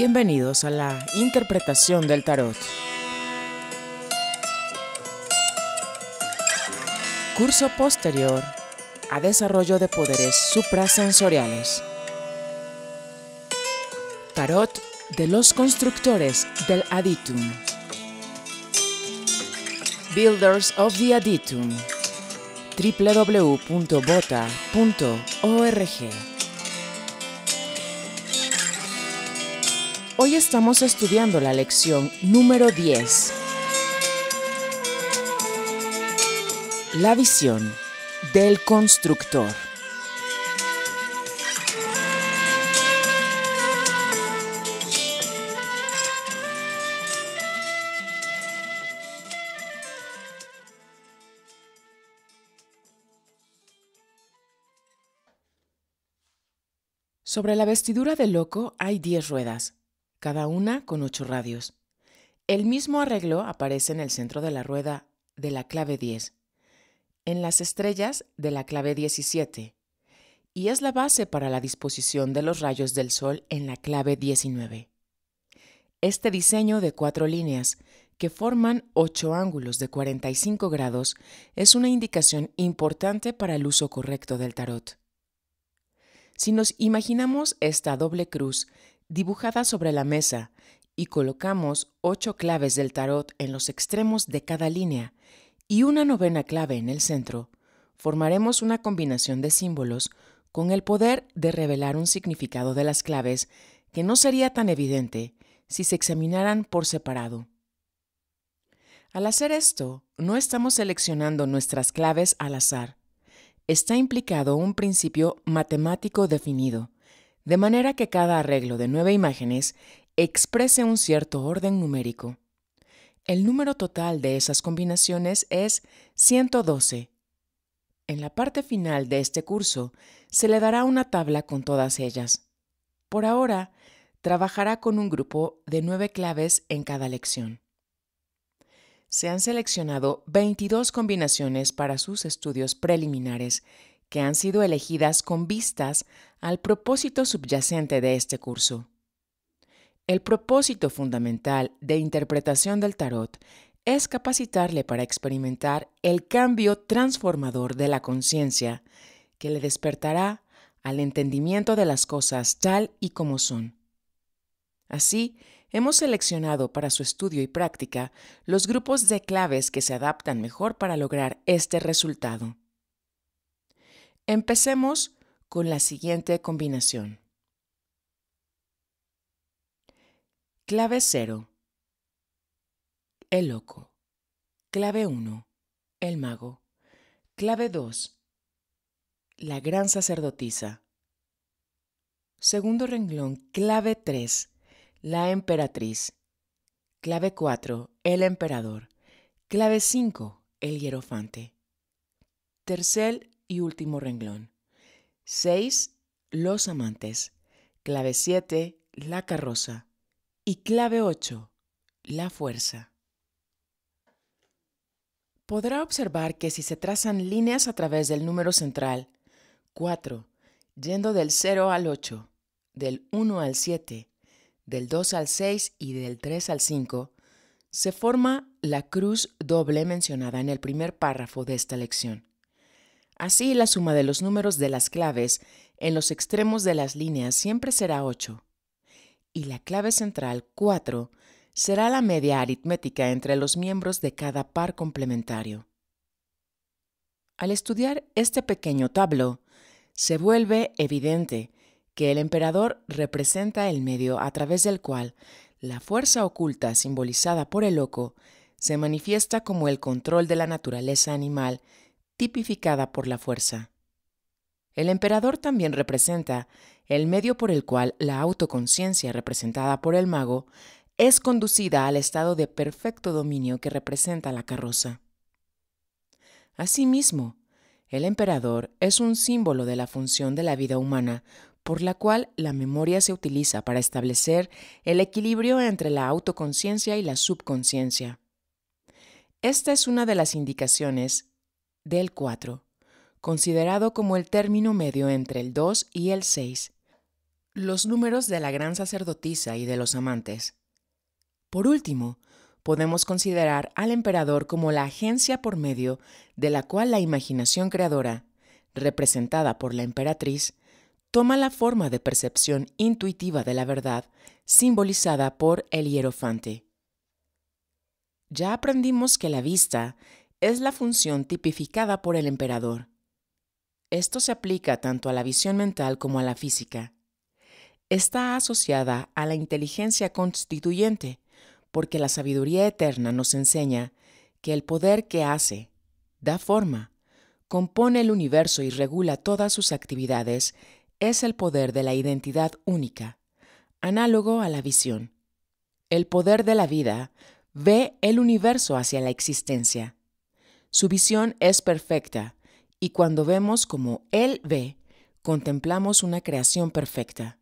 Bienvenidos a la interpretación del tarot. Curso posterior a desarrollo de poderes suprasensoriales. Tarot de los constructores del Aditum. Builders of the Aditum. www.bota.org Hoy estamos estudiando la lección número 10. La visión del constructor. Sobre la vestidura del loco hay diez ruedas, cada una con ocho radios. El mismo arreglo aparece en el centro de la rueda de la clave 10, en las estrellas de la clave 17, y es la base para la disposición de los rayos del Sol en la clave 19. Este diseño de cuatro líneas, que forman ocho ángulos de 45 grados, es una indicación importante para el uso correcto del tarot. Si nos imaginamos esta doble cruz dibujada sobre la mesa y colocamos ocho claves del tarot en los extremos de cada línea y una novena clave en el centro, formaremos una combinación de símbolos con el poder de revelar un significado de las claves que no sería tan evidente si se examinaran por separado. Al hacer esto, no estamos seleccionando nuestras claves al azar. Está implicado un principio matemático definido de manera que cada arreglo de nueve imágenes exprese un cierto orden numérico. El número total de esas combinaciones es 112. En la parte final de este curso se le dará una tabla con todas ellas. Por ahora, trabajará con un grupo de nueve claves en cada lección. Se han seleccionado 22 combinaciones para sus estudios preliminares que han sido elegidas con vistas al propósito subyacente de este curso. El propósito fundamental de interpretación del tarot es capacitarle para experimentar el cambio transformador de la conciencia que le despertará al entendimiento de las cosas tal y como son. Así, hemos seleccionado para su estudio y práctica los grupos de claves que se adaptan mejor para lograr este resultado. Empecemos con la siguiente combinación. Clave 0. El loco. Clave 1. El mago. Clave 2. La gran sacerdotisa. Segundo renglón. Clave 3. La emperatriz. Clave 4. El emperador. Clave 5. El hierofante. Tercer y último renglón. 6. Los amantes. Clave 7. La carroza. Y clave 8. La fuerza. Podrá observar que si se trazan líneas a través del número central, 4, yendo del 0 al 8, del 1 al 7, del 2 al 6 y del 3 al 5, se forma la cruz doble mencionada en el primer párrafo de esta lección. Así, la suma de los números de las claves en los extremos de las líneas siempre será 8 y la clave central 4 será la media aritmética entre los miembros de cada par complementario. Al estudiar este pequeño tablo, se vuelve evidente que el emperador representa el medio a través del cual la fuerza oculta simbolizada por el loco se manifiesta como el control de la naturaleza animal tipificada por la fuerza. El emperador también representa el medio por el cual la autoconciencia representada por el mago es conducida al estado de perfecto dominio que representa la carroza. Asimismo, el emperador es un símbolo de la función de la vida humana por la cual la memoria se utiliza para establecer el equilibrio entre la autoconciencia y la subconsciencia. Esta es una de las indicaciones del 4, considerado como el término medio entre el 2 y el 6. Los números de la gran sacerdotisa y de los amantes. Por último, podemos considerar al emperador como la agencia por medio de la cual la imaginación creadora, representada por la emperatriz, toma la forma de percepción intuitiva de la verdad simbolizada por el hierofante. Ya aprendimos que la vista es la función tipificada por el emperador. Esto se aplica tanto a la visión mental como a la física. Está asociada a la inteligencia constituyente, porque la sabiduría eterna nos enseña que el poder que hace, da forma, compone el universo y regula todas sus actividades es el poder de la identidad única, análogo a la visión. El poder de la vida ve el universo hacia la existencia su visión es perfecta y cuando vemos como Él ve, contemplamos una creación perfecta.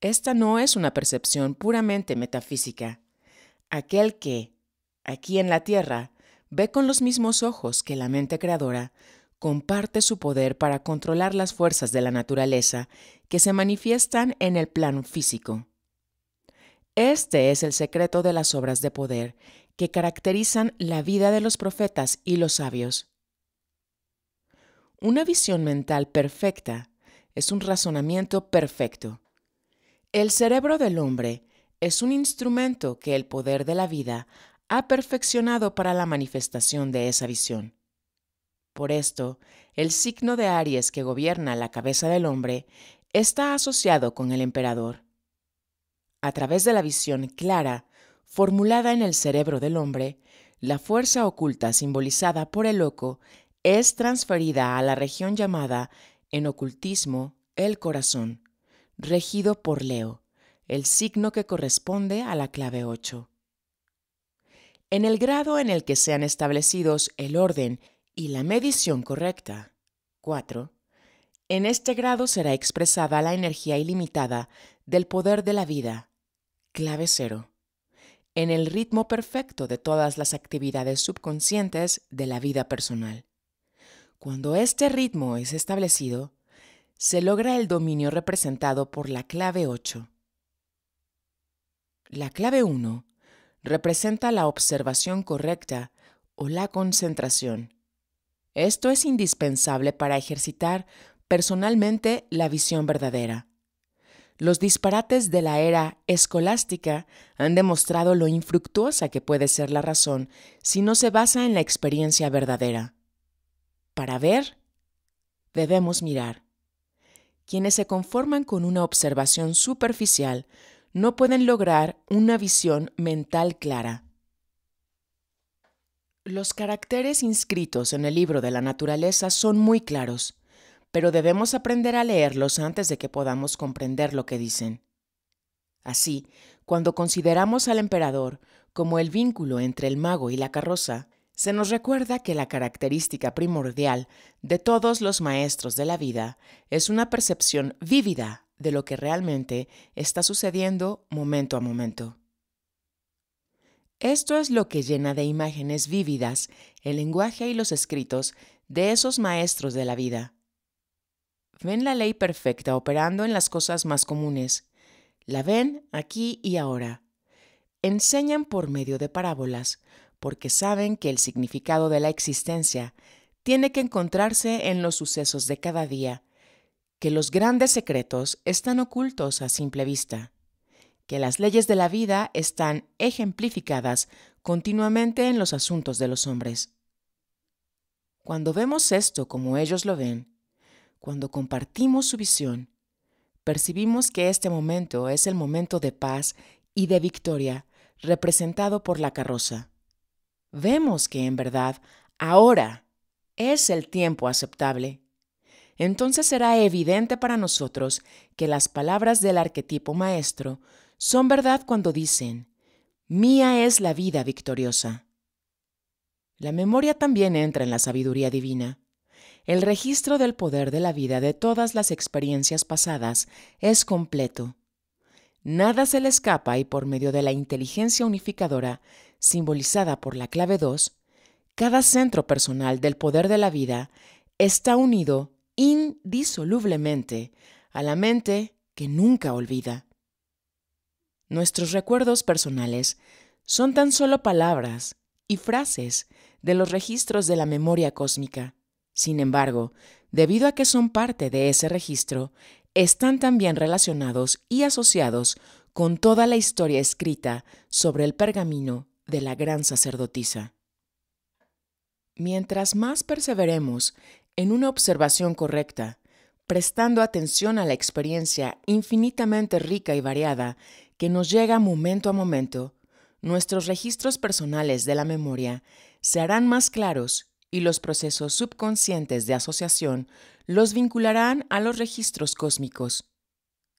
Esta no es una percepción puramente metafísica. Aquel que, aquí en la Tierra, ve con los mismos ojos que la mente creadora, comparte su poder para controlar las fuerzas de la naturaleza que se manifiestan en el plano físico. Este es el secreto de las obras de poder que caracterizan la vida de los profetas y los sabios. Una visión mental perfecta es un razonamiento perfecto. El cerebro del hombre es un instrumento que el poder de la vida ha perfeccionado para la manifestación de esa visión. Por esto, el signo de Aries que gobierna la cabeza del hombre está asociado con el emperador. A través de la visión clara formulada en el cerebro del hombre, la fuerza oculta simbolizada por el loco es transferida a la región llamada en ocultismo el corazón, regido por Leo, el signo que corresponde a la clave 8. En el grado en el que sean establecidos el orden y la medición correcta, 4, en este grado será expresada la energía ilimitada del poder de la vida, clave 0 en el ritmo perfecto de todas las actividades subconscientes de la vida personal. Cuando este ritmo es establecido, se logra el dominio representado por la clave 8. La clave 1 representa la observación correcta o la concentración. Esto es indispensable para ejercitar personalmente la visión verdadera, los disparates de la era escolástica han demostrado lo infructuosa que puede ser la razón si no se basa en la experiencia verdadera. Para ver, debemos mirar. Quienes se conforman con una observación superficial no pueden lograr una visión mental clara. Los caracteres inscritos en el libro de la naturaleza son muy claros, pero debemos aprender a leerlos antes de que podamos comprender lo que dicen. Así, cuando consideramos al emperador como el vínculo entre el mago y la carroza, se nos recuerda que la característica primordial de todos los maestros de la vida es una percepción vívida de lo que realmente está sucediendo momento a momento. Esto es lo que llena de imágenes vívidas el lenguaje y los escritos de esos maestros de la vida, Ven la ley perfecta operando en las cosas más comunes. La ven aquí y ahora. Enseñan por medio de parábolas, porque saben que el significado de la existencia tiene que encontrarse en los sucesos de cada día, que los grandes secretos están ocultos a simple vista, que las leyes de la vida están ejemplificadas continuamente en los asuntos de los hombres. Cuando vemos esto como ellos lo ven, cuando compartimos su visión, percibimos que este momento es el momento de paz y de victoria representado por la carroza. Vemos que en verdad ahora es el tiempo aceptable. Entonces será evidente para nosotros que las palabras del arquetipo maestro son verdad cuando dicen, Mía es la vida victoriosa. La memoria también entra en la sabiduría divina. El registro del poder de la vida de todas las experiencias pasadas es completo. Nada se le escapa y por medio de la inteligencia unificadora, simbolizada por la clave 2, cada centro personal del poder de la vida está unido indisolublemente a la mente que nunca olvida. Nuestros recuerdos personales son tan solo palabras y frases de los registros de la memoria cósmica, sin embargo, debido a que son parte de ese registro, están también relacionados y asociados con toda la historia escrita sobre el pergamino de la gran sacerdotisa. Mientras más perseveremos en una observación correcta, prestando atención a la experiencia infinitamente rica y variada que nos llega momento a momento, nuestros registros personales de la memoria se harán más claros y los procesos subconscientes de asociación los vincularán a los registros cósmicos.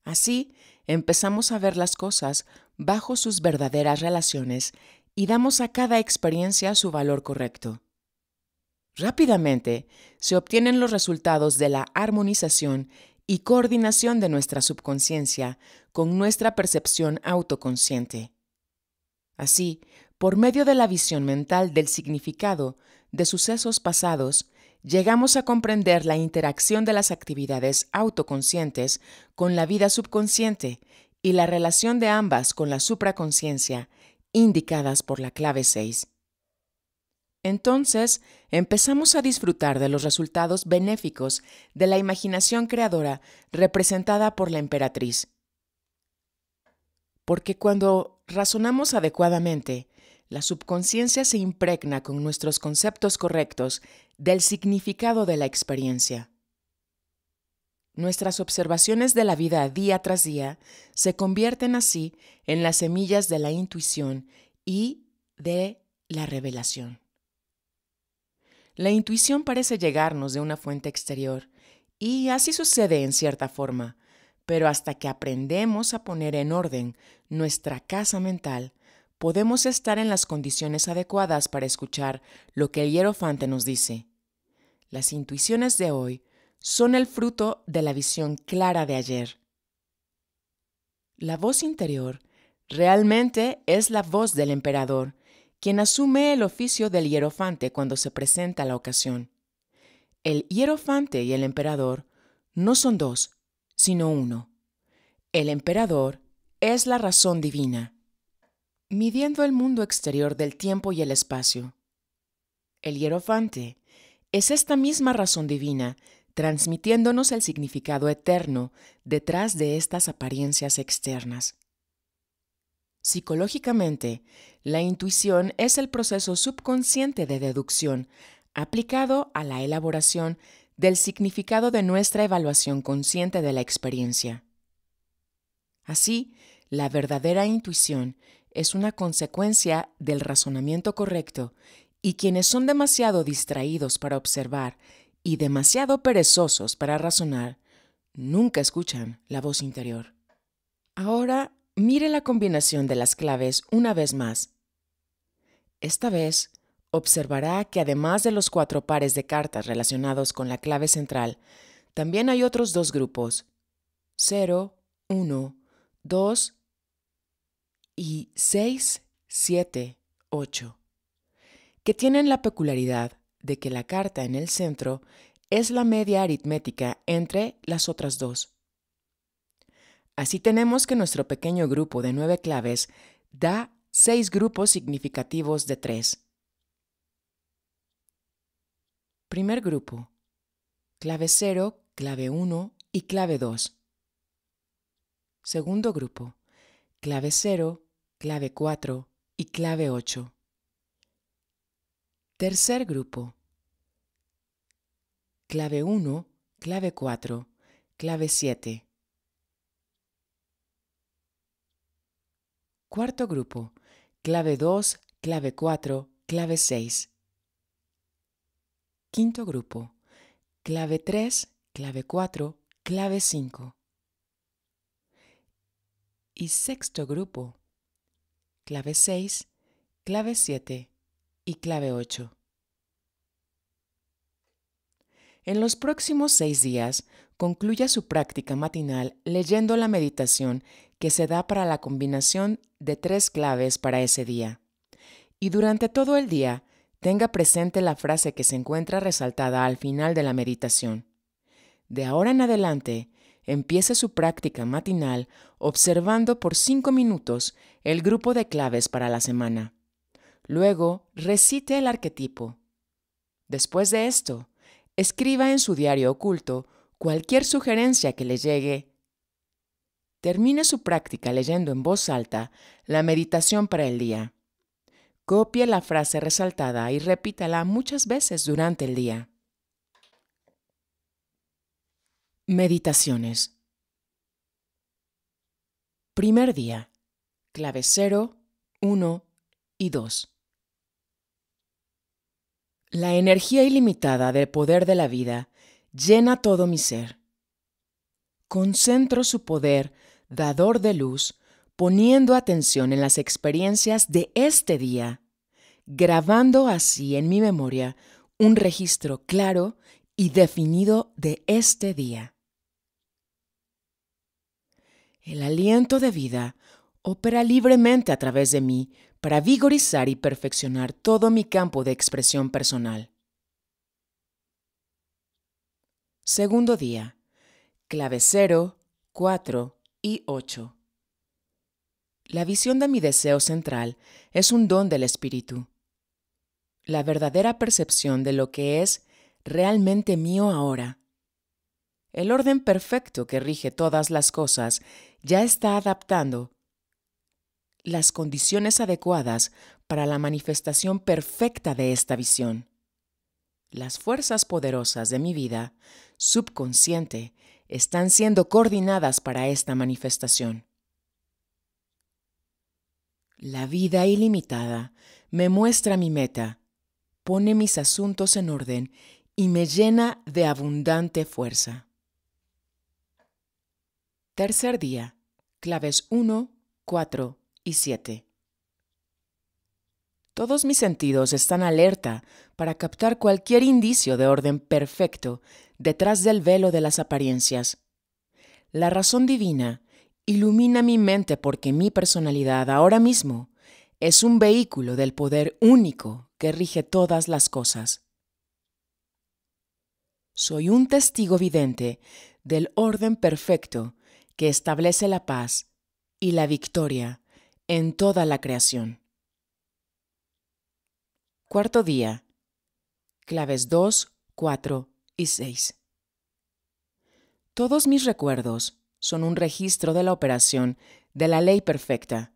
Así, empezamos a ver las cosas bajo sus verdaderas relaciones y damos a cada experiencia su valor correcto. Rápidamente se obtienen los resultados de la armonización y coordinación de nuestra subconsciencia con nuestra percepción autoconsciente. Así, por medio de la visión mental del significado, de sucesos pasados, llegamos a comprender la interacción de las actividades autoconscientes con la vida subconsciente y la relación de ambas con la supraconciencia, indicadas por la clave 6. Entonces, empezamos a disfrutar de los resultados benéficos de la imaginación creadora representada por la emperatriz. Porque cuando razonamos adecuadamente, la subconsciencia se impregna con nuestros conceptos correctos del significado de la experiencia. Nuestras observaciones de la vida día tras día se convierten así en las semillas de la intuición y de la revelación. La intuición parece llegarnos de una fuente exterior, y así sucede en cierta forma, pero hasta que aprendemos a poner en orden nuestra casa mental, podemos estar en las condiciones adecuadas para escuchar lo que el hierofante nos dice. Las intuiciones de hoy son el fruto de la visión clara de ayer. La voz interior realmente es la voz del emperador, quien asume el oficio del hierofante cuando se presenta la ocasión. El hierofante y el emperador no son dos, sino uno. El emperador es la razón divina. Midiendo el mundo exterior del tiempo y el espacio. El hierofante es esta misma razón divina transmitiéndonos el significado eterno detrás de estas apariencias externas. Psicológicamente, la intuición es el proceso subconsciente de deducción aplicado a la elaboración del significado de nuestra evaluación consciente de la experiencia. Así, la verdadera intuición es una consecuencia del razonamiento correcto y quienes son demasiado distraídos para observar y demasiado perezosos para razonar, nunca escuchan la voz interior. Ahora mire la combinación de las claves una vez más. Esta vez, observará que además de los cuatro pares de cartas relacionados con la clave central, también hay otros dos grupos, 0, 1, 2 y 6, 7, 8, que tienen la peculiaridad de que la carta en el centro es la media aritmética entre las otras dos. Así tenemos que nuestro pequeño grupo de nueve claves da seis grupos significativos de tres. Primer grupo. Clave 0, clave 1 y clave 2. Segundo grupo. Clave 0, clave 4 y clave 8. Tercer grupo. Clave 1, clave 4, clave 7. Cuarto grupo. Clave 2, clave 4, clave 6. Quinto grupo. Clave 3, clave 4, clave 5. Y sexto grupo clave 6, clave 7 y clave 8. En los próximos seis días, concluya su práctica matinal leyendo la meditación que se da para la combinación de tres claves para ese día. Y durante todo el día, tenga presente la frase que se encuentra resaltada al final de la meditación. De ahora en adelante, empiece su práctica matinal observando por cinco minutos el grupo de claves para la semana. Luego, recite el arquetipo. Después de esto, escriba en su diario oculto cualquier sugerencia que le llegue. Termine su práctica leyendo en voz alta la meditación para el día. Copie la frase resaltada y repítala muchas veces durante el día. Meditaciones. Primer día. Clave 0, 1 y 2. La energía ilimitada del poder de la vida llena todo mi ser. Concentro su poder, dador de luz, poniendo atención en las experiencias de este día, grabando así en mi memoria un registro claro y definido de este día. El aliento de vida opera libremente a través de mí para vigorizar y perfeccionar todo mi campo de expresión personal. Segundo día. Clave 0, 4 y 8. La visión de mi deseo central es un don del espíritu. La verdadera percepción de lo que es realmente mío ahora el orden perfecto que rige todas las cosas ya está adaptando las condiciones adecuadas para la manifestación perfecta de esta visión. Las fuerzas poderosas de mi vida, subconsciente, están siendo coordinadas para esta manifestación. La vida ilimitada me muestra mi meta, pone mis asuntos en orden y me llena de abundante fuerza. Tercer día, claves 1, 4 y 7. Todos mis sentidos están alerta para captar cualquier indicio de orden perfecto detrás del velo de las apariencias. La razón divina ilumina mi mente porque mi personalidad ahora mismo es un vehículo del poder único que rige todas las cosas. Soy un testigo vidente del orden perfecto que establece la paz y la victoria en toda la creación. Cuarto día. Claves 2, 4 y 6. Todos mis recuerdos son un registro de la operación de la ley perfecta.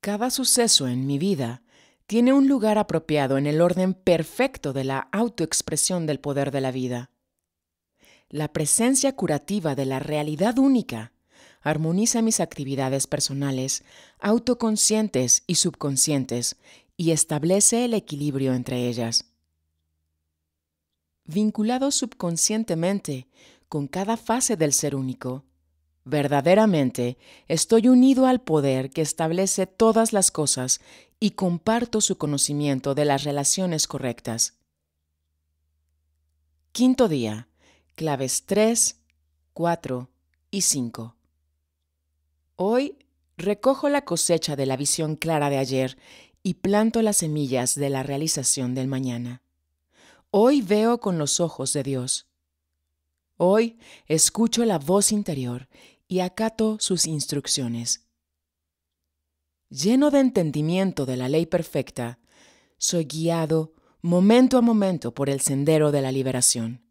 Cada suceso en mi vida tiene un lugar apropiado en el orden perfecto de la autoexpresión del poder de la vida. La presencia curativa de la realidad única armoniza mis actividades personales, autoconscientes y subconscientes, y establece el equilibrio entre ellas. Vinculado subconscientemente con cada fase del ser único, verdaderamente estoy unido al poder que establece todas las cosas y comparto su conocimiento de las relaciones correctas. Quinto día, claves 3, 4 y 5. Hoy recojo la cosecha de la visión clara de ayer y planto las semillas de la realización del mañana. Hoy veo con los ojos de Dios. Hoy escucho la voz interior y acato sus instrucciones. Lleno de entendimiento de la ley perfecta, soy guiado momento a momento por el sendero de la liberación.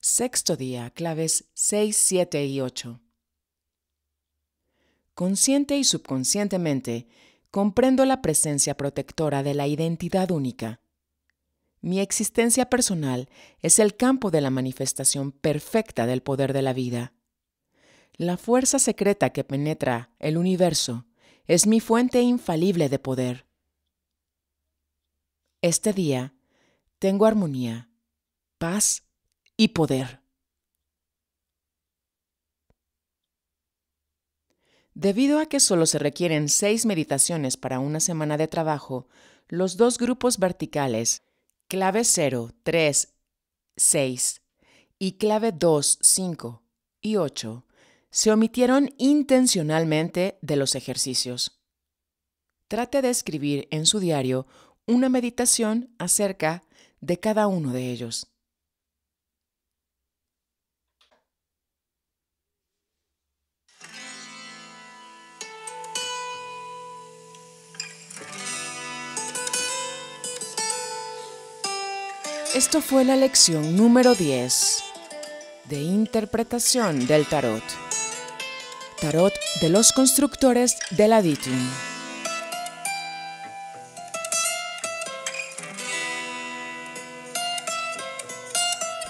Sexto día, claves 6, 7 y 8. Consciente y subconscientemente, comprendo la presencia protectora de la identidad única. Mi existencia personal es el campo de la manifestación perfecta del poder de la vida. La fuerza secreta que penetra el universo es mi fuente infalible de poder. Este día tengo armonía, paz y y poder. Debido a que solo se requieren seis meditaciones para una semana de trabajo, los dos grupos verticales, clave 0, 3, 6 y clave 2, 5 y 8, se omitieron intencionalmente de los ejercicios. Trate de escribir en su diario una meditación acerca de cada uno de ellos. Esto fue la lección número 10 de interpretación del tarot. Tarot de los constructores de la Ditum.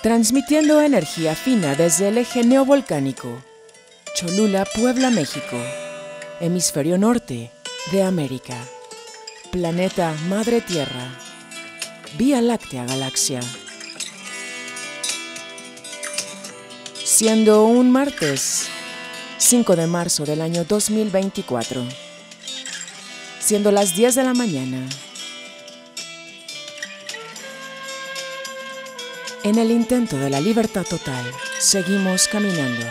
Transmitiendo energía fina desde el eje neovolcánico. Cholula, Puebla, México. Hemisferio norte de América. Planeta Madre Tierra. Vía Láctea Galaxia. Siendo un martes 5 de marzo del año 2024, siendo las 10 de la mañana, en el intento de la libertad total, seguimos caminando.